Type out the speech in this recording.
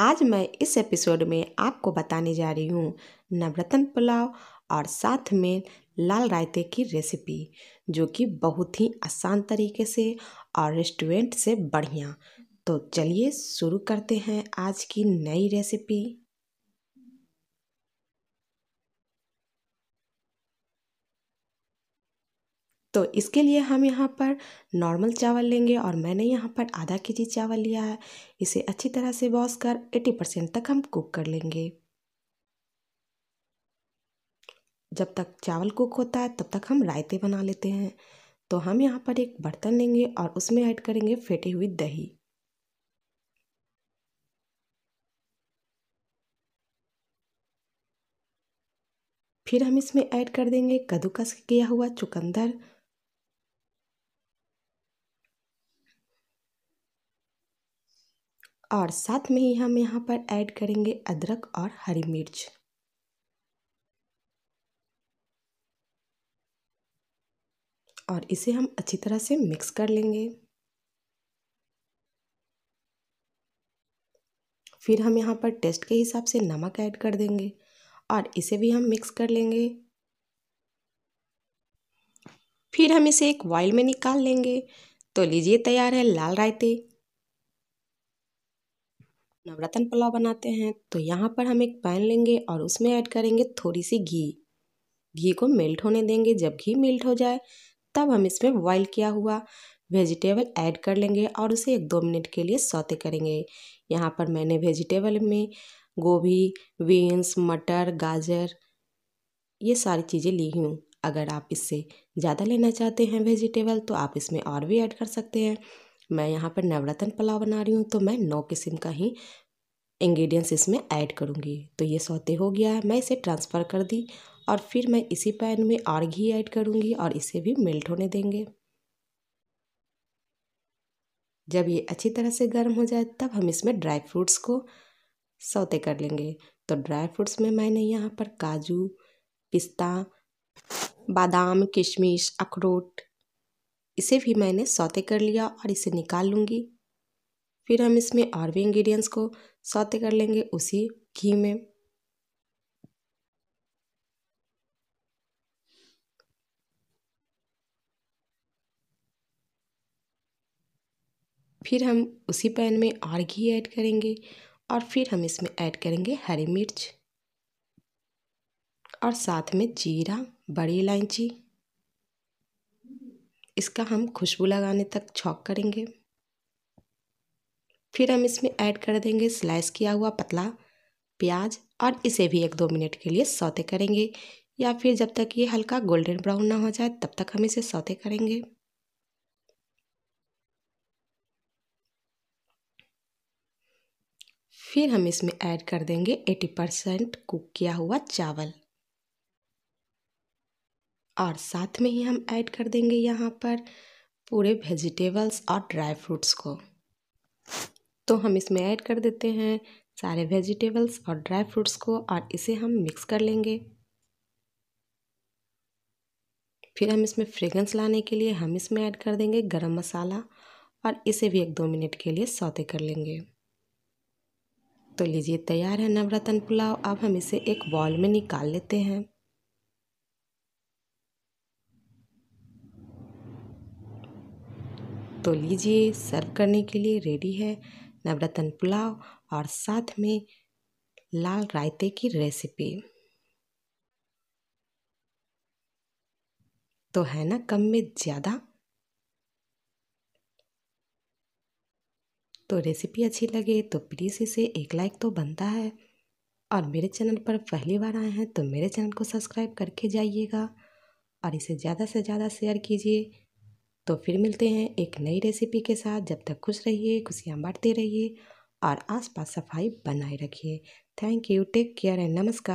आज मैं इस एपिसोड में आपको बताने जा रही हूँ नवरत्न पुलाव और साथ में लाल रायते की रेसिपी जो कि बहुत ही आसान तरीके से और रेस्टोरेंट से बढ़िया तो चलिए शुरू करते हैं आज की नई रेसिपी तो इसके लिए हम यहाँ पर नॉर्मल चावल लेंगे और मैंने यहाँ पर आधा के जी चावल लिया है इसे अच्छी तरह से वॉश कर 80 परसेंट तक हम कुक कर लेंगे जब तक चावल कुक होता है तब तक हम रायते बना लेते हैं तो हम यहाँ पर एक बर्तन लेंगे और उसमें ऐड करेंगे फेटी हुई दही फिर हम इसमें ऐड कर देंगे कद्दूकस किया हुआ चुकंदर और साथ में ही हम यहाँ पर ऐड करेंगे अदरक और हरी मिर्च और इसे हम अच्छी तरह से मिक्स कर लेंगे फिर हम यहाँ पर टेस्ट के हिसाब से नमक ऐड कर देंगे और इसे भी हम मिक्स कर लेंगे फिर हम इसे एक वॉइल में निकाल लेंगे तो लीजिए तैयार है लाल रायते नवरत्न पुलाव बनाते हैं तो यहाँ पर हम एक पैन लेंगे और उसमें ऐड करेंगे थोड़ी सी घी घी को मेल्ट होने देंगे जब घी मेल्ट हो जाए तब हम इसमें बॉइल किया हुआ वेजिटेबल ऐड कर लेंगे और उसे एक दो मिनट के लिए सौते करेंगे यहाँ पर मैंने वेजिटेबल में गोभी बीन्स मटर गाजर ये सारी चीज़ें ली हूँ अगर आप इससे ज़्यादा लेना चाहते हैं वेजिटेबल तो आप इसमें और भी ऐड कर सकते हैं मैं यहाँ पर नवरत्न पुलाव बना रही हूँ तो मैं नौ किस्म का ही इंग्रेडिएंट्स इसमें ऐड करूँगी तो ये सौते हो गया है मैं इसे ट्रांसफ़र कर दी और फिर मैं इसी पैन में और घी ऐड करूँगी और इसे भी मेल्ट होने देंगे जब ये अच्छी तरह से गर्म हो जाए तब हम इसमें ड्राई फ्रूट्स को सौते कर लेंगे तो ड्राई फ्रूट्स में मैंने यहाँ पर काजू पिस्ता बादाम किशमिश अखरोट इसे भी मैंने सौते कर लिया और इसे निकाल लूँगी फिर हम इसमें और भी इंग्रेडिएंट्स को सौते कर लेंगे उसी घी में फिर हम उसी पैन में और घी ऐड करेंगे और फिर हम इसमें ऐड करेंगे हरी मिर्च और साथ में जीरा बड़ी इलायची इसका हम खुशबू लगाने तक छौक करेंगे फिर हम इसमें ऐड कर देंगे स्लाइस किया हुआ पतला प्याज और इसे भी एक दो मिनट के लिए सौते करेंगे या फिर जब तक ये हल्का गोल्डन ब्राउन ना हो जाए तब तक हम इसे सौते करेंगे फिर हम इसमें ऐड कर देंगे 80 परसेंट कुक किया हुआ चावल और साथ में ही हम ऐड कर देंगे यहाँ पर पूरे वेजिटेबल्स और ड्राई फ्रूट्स को तो हम इसमें ऐड कर देते हैं सारे वेजिटेबल्स और ड्राई फ्रूट्स को और इसे हम मिक्स कर लेंगे फिर हम इसमें फ्रेगरेंस लाने के लिए हम इसमें ऐड कर देंगे गरम मसाला और इसे भी एक दो मिनट के लिए सौते कर लेंगे तो लीजिए तैयार है नवरत्न पुलाव अब हम इसे एक बॉल में निकाल लेते हैं तो लीजिए सर्व करने के लिए रेडी है नवरत्न पुलाव और साथ में लाल रायते की रेसिपी तो है ना कम में ज़्यादा तो रेसिपी अच्छी लगे तो प्लीज़ इसे एक लाइक तो बनता है और मेरे चैनल पर पहली बार आए हैं तो मेरे चैनल को सब्सक्राइब करके जाइएगा और इसे ज़्यादा से ज़्यादा शेयर कीजिए तो फिर मिलते हैं एक नई रेसिपी के साथ जब तक खुश रहिए खुशियाँ बांटते रहिए और आसपास सफाई बनाए रखिए thank you take care and नमस्कार